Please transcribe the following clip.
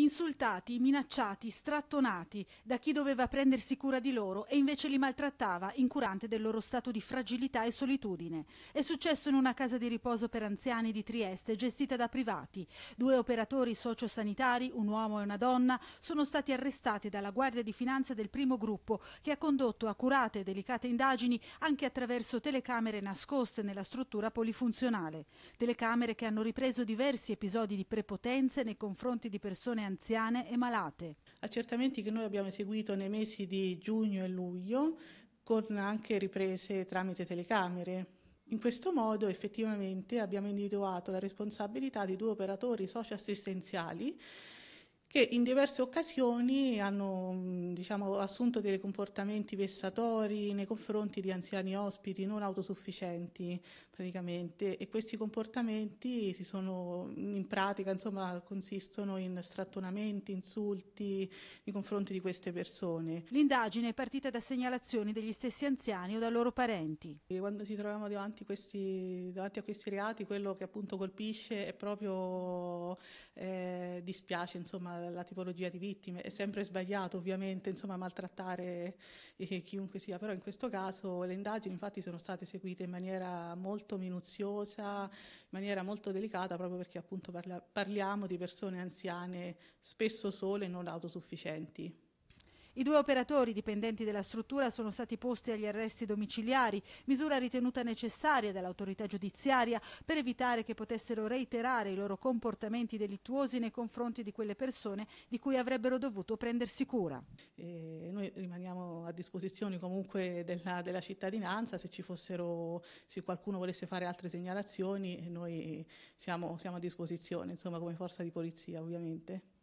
insultati, minacciati, strattonati da chi doveva prendersi cura di loro e invece li maltrattava, incurante del loro stato di fragilità e solitudine. È successo in una casa di riposo per anziani di Trieste gestita da privati. Due operatori sociosanitari, un uomo e una donna, sono stati arrestati dalla Guardia di Finanza del primo gruppo che ha condotto accurate e delicate indagini anche attraverso telecamere nascoste nella struttura polifunzionale. Telecamere che hanno ripreso diversi episodi di prepotenze nei confronti di persone anziane e malate. Accertamenti che noi abbiamo eseguito nei mesi di giugno e luglio con anche riprese tramite telecamere. In questo modo effettivamente abbiamo individuato la responsabilità di due operatori socioassistenziali che in diverse occasioni hanno diciamo, assunto dei comportamenti vessatori nei confronti di anziani ospiti non autosufficienti praticamente e questi comportamenti si sono, in pratica insomma, consistono in strattonamenti, insulti nei confronti di queste persone. L'indagine è partita da segnalazioni degli stessi anziani o da loro parenti. E quando ci troviamo davanti, questi, davanti, a questi reati quello che appunto colpisce è proprio eh, dispiace insomma la, tipologia di vittime. È sempre sbagliato ovviamente insomma, maltrattare eh, chiunque sia, però in questo caso le indagini infatti sono state eseguite in maniera molto minuziosa, in maniera molto delicata, proprio perché appunto parla, parliamo di persone anziane spesso sole e non autosufficienti. I due operatori dipendenti della struttura sono stati posti agli arresti domiciliari, misura ritenuta necessaria dall'autorità giudiziaria per evitare che potessero reiterare i loro comportamenti delittuosi nei confronti di quelle persone di cui avrebbero dovuto prendersi cura. E noi rimaniamo a disposizione comunque della, della cittadinanza, se, ci fossero, se qualcuno volesse fare altre segnalazioni noi siamo, siamo a disposizione, insomma come forza di polizia ovviamente.